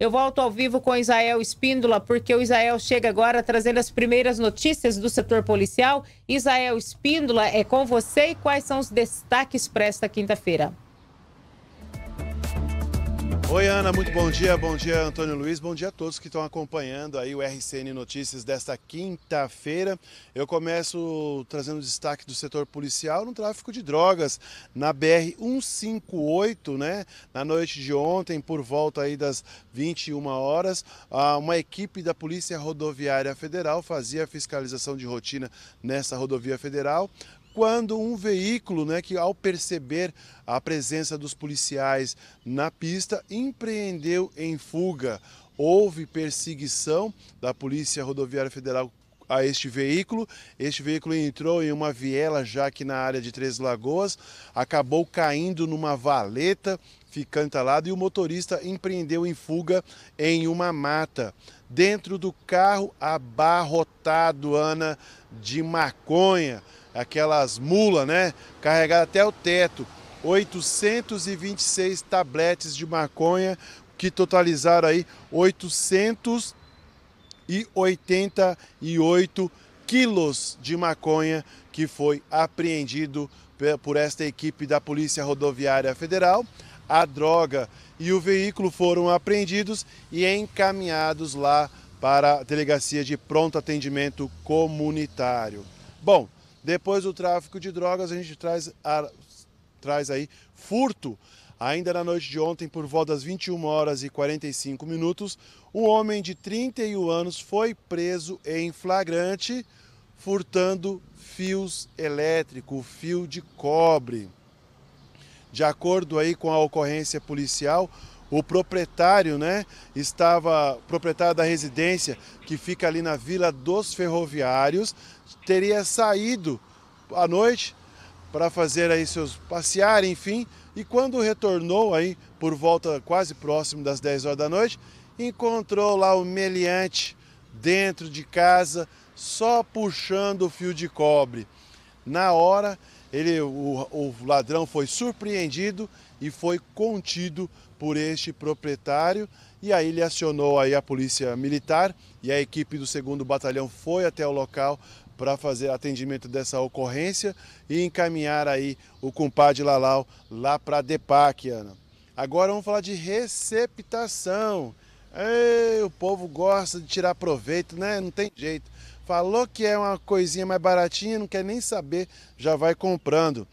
Eu volto ao vivo com Israel Espíndola, porque o Israel chega agora trazendo as primeiras notícias do setor policial. Israel Espíndola, é com você e quais são os destaques para esta quinta-feira? Oi, Ana, muito bom dia. Bom dia, Antônio Luiz. Bom dia a todos que estão acompanhando aí o RCN Notícias desta quinta-feira. Eu começo trazendo destaque do setor policial no tráfico de drogas na BR 158, né? Na noite de ontem, por volta aí das 21 horas, uma equipe da Polícia Rodoviária Federal fazia a fiscalização de rotina nessa rodovia federal quando um veículo, né, que ao perceber a presença dos policiais na pista, empreendeu em fuga. Houve perseguição da Polícia Rodoviária Federal a este veículo. Este veículo entrou em uma viela já aqui na área de Três Lagoas, acabou caindo numa valeta, ficando talado, e o motorista empreendeu em fuga em uma mata. Dentro do carro, abarrotado, Ana, de maconha, aquelas mulas, né? Carregada até o teto. 826 tabletes de maconha que totalizaram aí 800 e 88 quilos de maconha que foi apreendido por esta equipe da Polícia Rodoviária Federal. A droga e o veículo foram apreendidos e encaminhados lá para a Delegacia de Pronto Atendimento Comunitário. Bom, depois do tráfico de drogas, a gente traz, a, traz aí furto Ainda na noite de ontem, por volta das 21 horas e 45 minutos, um homem de 31 anos foi preso em flagrante furtando fios elétricos, fio de cobre. De acordo aí com a ocorrência policial, o proprietário, né, estava proprietário da residência que fica ali na Vila dos Ferroviários, teria saído à noite para fazer aí seus passear, enfim. E quando retornou aí por volta quase próximo das 10 horas da noite, encontrou lá o meliante dentro de casa, só puxando o fio de cobre. Na hora, ele, o, o ladrão foi surpreendido e foi contido por este proprietário. E aí ele acionou aí a polícia militar e a equipe do 2 Batalhão foi até o local para fazer atendimento dessa ocorrência e encaminhar aí o compadre Lalau lá para a DEPAC, Ana. Agora vamos falar de receptação. Ei, o povo gosta de tirar proveito, né? Não tem jeito. Falou que é uma coisinha mais baratinha, não quer nem saber, já vai comprando.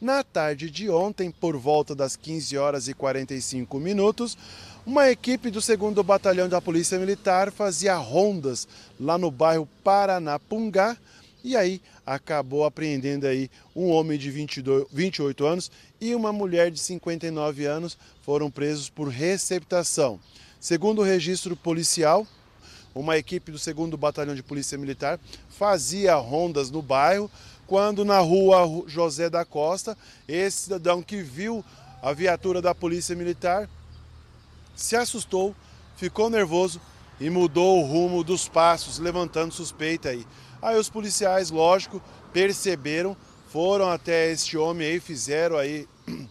Na tarde de ontem, por volta das 15 horas e 45 minutos, uma equipe do 2 Batalhão da Polícia Militar fazia rondas lá no bairro Paranapungá e aí acabou apreendendo aí um homem de 22, 28 anos e uma mulher de 59 anos foram presos por receptação. Segundo o registro policial, uma equipe do 2 Batalhão de Polícia Militar fazia rondas no bairro, quando na rua José da Costa, esse cidadão que viu a viatura da Polícia Militar se assustou, ficou nervoso e mudou o rumo dos passos, levantando suspeita aí. Aí os policiais, lógico, perceberam, foram até este homem aí, fizeram aí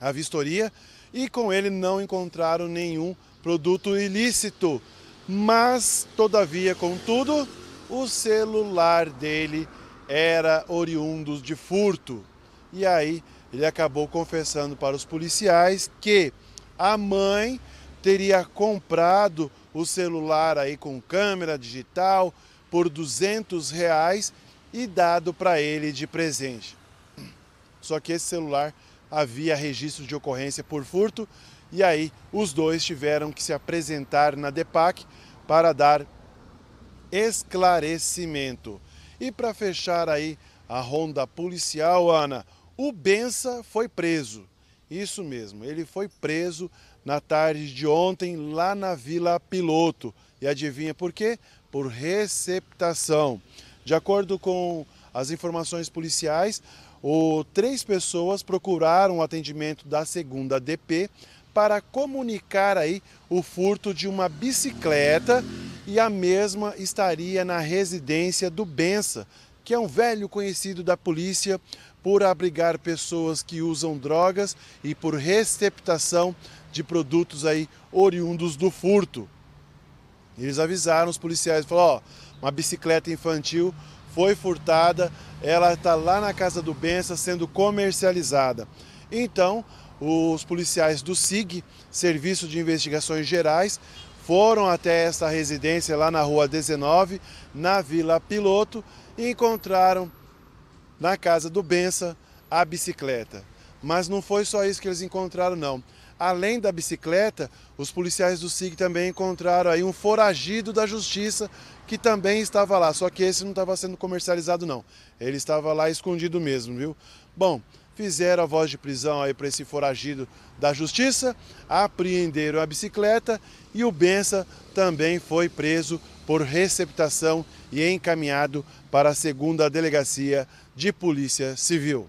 a vistoria e com ele não encontraram nenhum produto ilícito. Mas, todavia, contudo, o celular dele era oriundo de furto. E aí ele acabou confessando para os policiais que a mãe teria comprado o celular aí com câmera digital por 200 reais e dado para ele de presente. Só que esse celular havia registro de ocorrência por furto e aí os dois tiveram que se apresentar na DEPAC para dar esclarecimento. E para fechar aí a ronda policial, Ana, o Bença foi preso. Isso mesmo, ele foi preso na tarde de ontem lá na Vila Piloto. E adivinha por quê? Por receptação. De acordo com as informações policiais, o, três pessoas procuraram o atendimento da segunda DP para comunicar aí o furto de uma bicicleta e a mesma estaria na residência do Bença, que é um velho conhecido da polícia por abrigar pessoas que usam drogas e por receptação de produtos aí oriundos do furto. Eles avisaram os policiais, falaram, ó, uma bicicleta infantil foi furtada, ela está lá na casa do Bença sendo comercializada. Então, os policiais do SIG, Serviço de Investigações Gerais, foram até essa residência lá na rua 19, na Vila Piloto, e encontraram na casa do Bença a bicicleta. Mas não foi só isso que eles encontraram, não. Além da bicicleta, os policiais do SIG também encontraram aí um foragido da justiça que também estava lá, só que esse não estava sendo comercializado não. Ele estava lá escondido mesmo, viu? Bom, fizeram a voz de prisão aí para esse foragido da justiça, apreenderam a bicicleta e o Bença também foi preso por receptação e encaminhado para a segunda delegacia de Polícia Civil.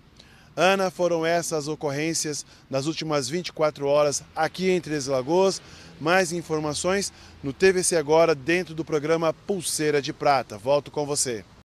Ana, foram essas ocorrências nas últimas 24 horas aqui em Três Lagoas. Mais informações no TVC Agora, dentro do programa Pulseira de Prata. Volto com você.